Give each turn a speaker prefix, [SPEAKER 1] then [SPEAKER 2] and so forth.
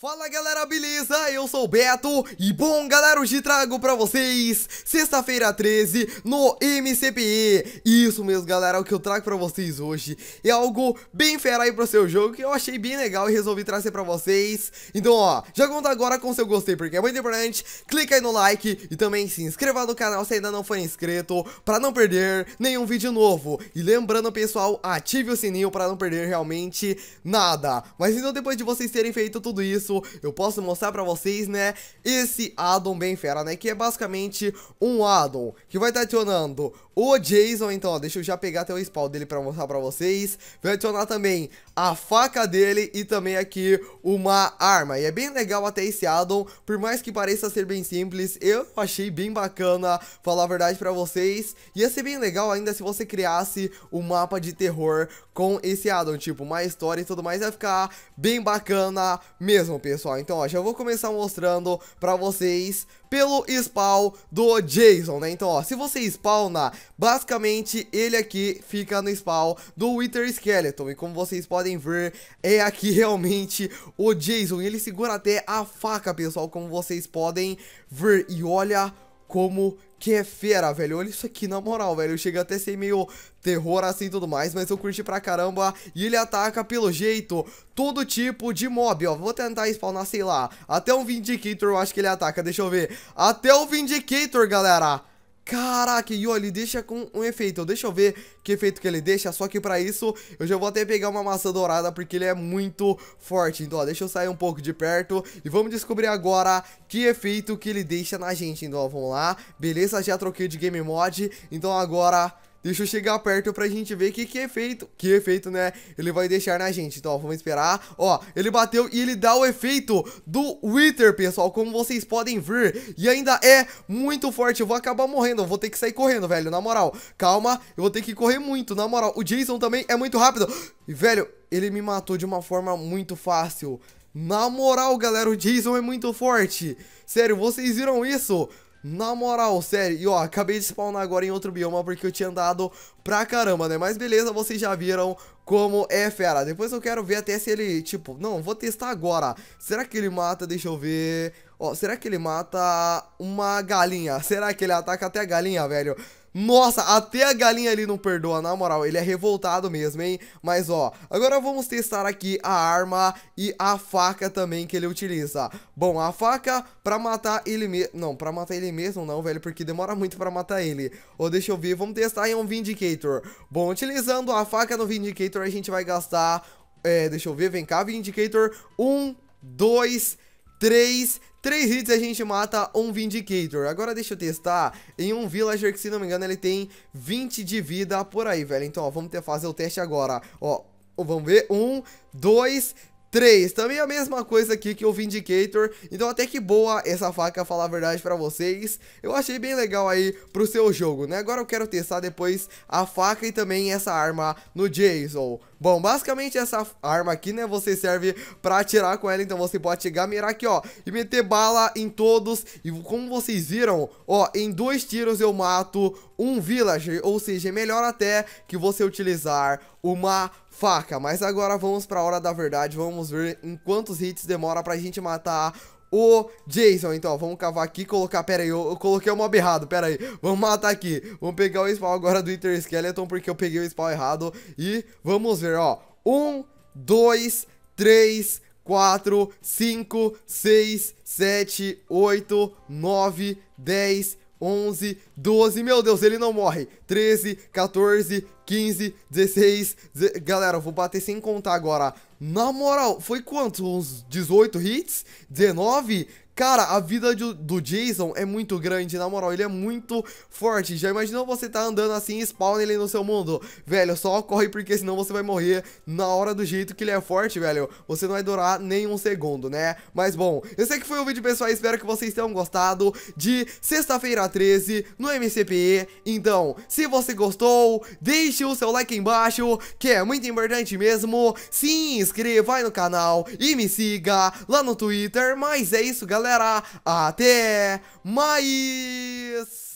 [SPEAKER 1] Fala galera, beleza? Eu sou o Beto e bom galera, hoje trago pra vocês sexta-feira 13 no MCPE Isso mesmo galera, o que eu trago pra vocês hoje é algo bem fera aí pro seu jogo que eu achei bem legal e resolvi trazer pra vocês Então ó, já conta agora com seu gostei porque é muito importante, clica aí no like e também se inscreva no canal se ainda não for inscrito Pra não perder nenhum vídeo novo E lembrando pessoal, ative o sininho pra não perder realmente nada Mas então depois de vocês terem feito tudo isso eu posso mostrar pra vocês, né, esse addon bem fera, né, que é basicamente um addon que vai estar tá adicionando o Jason, então, ó, deixa eu já pegar até o spawn dele pra mostrar pra vocês, vai adicionar também a faca dele e também aqui uma arma, e é bem legal até esse addon, por mais que pareça ser bem simples, eu achei bem bacana, falar a verdade pra vocês, ia ser bem legal ainda se você criasse o um mapa de terror com esse addon, tipo, uma história e tudo mais, ia ficar bem bacana mesmo, então, pessoal, então, ó, já vou começar mostrando pra vocês pelo spawn do Jason, né? Então, ó, se você spawna, basicamente ele aqui fica no spawn do Wither Skeleton. E como vocês podem ver, é aqui realmente o Jason. Ele segura até a faca, pessoal, como vocês podem ver. E olha como que é fera, velho. Olha isso aqui, na moral, velho. Chega até a ser meio terror assim e tudo mais, mas eu curti pra caramba. E ele ataca, pelo jeito, todo tipo de mob, ó. Vou tentar spawnar, sei lá, até um Vindicator eu acho que ele ataca. Deixa eu ver. Até o Vindicator, galera. Caraca, e olha, ele deixa com um efeito. Deixa eu ver que efeito que ele deixa. Só que pra isso, eu já vou até pegar uma maçã dourada, porque ele é muito forte. Então, ó, deixa eu sair um pouco de perto. E vamos descobrir agora que efeito que ele deixa na gente. Então, ó, vamos lá. Beleza, já troquei de game mod. Então, agora... Deixa eu chegar perto pra gente ver que, que efeito, é que efeito, né, ele vai deixar na gente. Então, ó, vamos esperar. Ó, ele bateu e ele dá o efeito do Wither, pessoal, como vocês podem ver. E ainda é muito forte, eu vou acabar morrendo, eu vou ter que sair correndo, velho, na moral. Calma, eu vou ter que correr muito, na moral. O Jason também é muito rápido. E, velho, ele me matou de uma forma muito fácil. Na moral, galera, o Jason é muito forte. Sério, vocês viram isso? Na moral, sério, e ó, acabei de spawnar agora em outro bioma porque eu tinha andado pra caramba, né? Mas beleza, vocês já viram como é fera. Depois eu quero ver até se ele, tipo, não, vou testar agora. Será que ele mata, deixa eu ver... Ó, será que ele mata uma galinha? Será que ele ataca até a galinha, velho? Nossa, até a galinha ali não perdoa, na moral, ele é revoltado mesmo, hein? Mas ó, agora vamos testar aqui a arma e a faca também que ele utiliza. Bom, a faca pra matar ele mesmo... Não, pra matar ele mesmo não, velho, porque demora muito pra matar ele. Ou oh, deixa eu ver, vamos testar em um Vindicator. Bom, utilizando a faca no Vindicator, a gente vai gastar... É, deixa eu ver, vem cá, Vindicator. Um, dois 3 3 hits a gente mata um Vindicator. Agora deixa eu testar em um Villager que, se não me engano, ele tem 20 de vida por aí, velho. Então, ó, vamos ter fazer o teste agora. Ó, vamos ver. 1, 2, 3, também a mesma coisa aqui que o Vindicator, então até que boa essa faca, falar a verdade pra vocês, eu achei bem legal aí pro seu jogo, né, agora eu quero testar depois a faca e também essa arma no Jason, Bom, basicamente essa arma aqui, né, você serve pra atirar com ela, então você pode chegar, mirar aqui, ó, e meter bala em todos. E como vocês viram, ó, em dois tiros eu mato um villager, ou seja, é melhor até que você utilizar uma faca. Mas agora vamos pra hora da verdade, vamos ver em quantos hits demora pra gente matar o Jason. Então, ó, vamos cavar aqui e colocar... Pera aí, eu, eu, coloquei o mob errado, pera aí. Vamos matar aqui. Vamos pegar o spawn agora do Inter Skeleton, porque eu peguei o spawn errado. E vamos ver, ó. Um, dois, três, quatro, cinco, seis, sete, oito, nove, dez... 11, 12, meu Deus, ele não morre 13, 14, 15, 16, 16... Galera, eu vou bater sem contar agora. Na moral, foi quanto? Uns 18 hits? 19? Cara, a vida de, do Jason é muito grande, na moral, ele é muito forte. Já imaginou você tá andando assim, spawn ele no seu mundo? Velho, só corre porque senão você vai morrer na hora do jeito que ele é forte, velho. Você não vai durar nem um segundo, né? Mas bom, esse que foi o vídeo, pessoal. Espero que vocês tenham gostado de sexta-feira 13 no MCPE. Então, se você gostou, deixe deixe o seu like embaixo, que é muito importante mesmo. Se inscreva aí no canal e me siga lá no Twitter. Mas é isso, galera. Até mais!